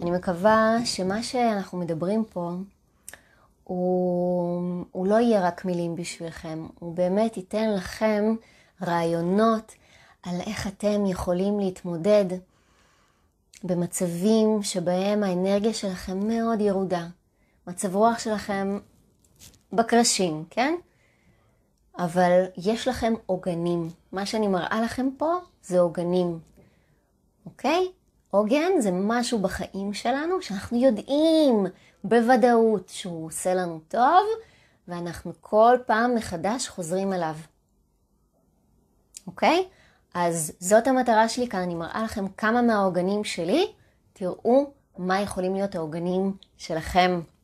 אני מקווה שמה שאנחנו מדברים פה הוא, הוא לא יהיה רק מילים בשבילכם, הוא באמת ייתן לכם רעיונות על איך אתם יכולים להתמודד במצבים שבהם האנרגיה שלכם מאוד ירודה. מצב רוח שלכם בקרשים, כן? אבל יש לכם עוגנים. מה שאני מראה לכם פה זה עוגנים, אוקיי? עוגן זה משהו בחיים שלנו שאנחנו יודעים בוודאות שהוא עושה לנו טוב, ואנחנו כל פעם מחדש חוזרים אליו. אוקיי? אז זאת המטרה שלי כאן, אני מראה לכם כמה מהעוגנים שלי, תראו מה יכולים להיות העוגנים שלכם.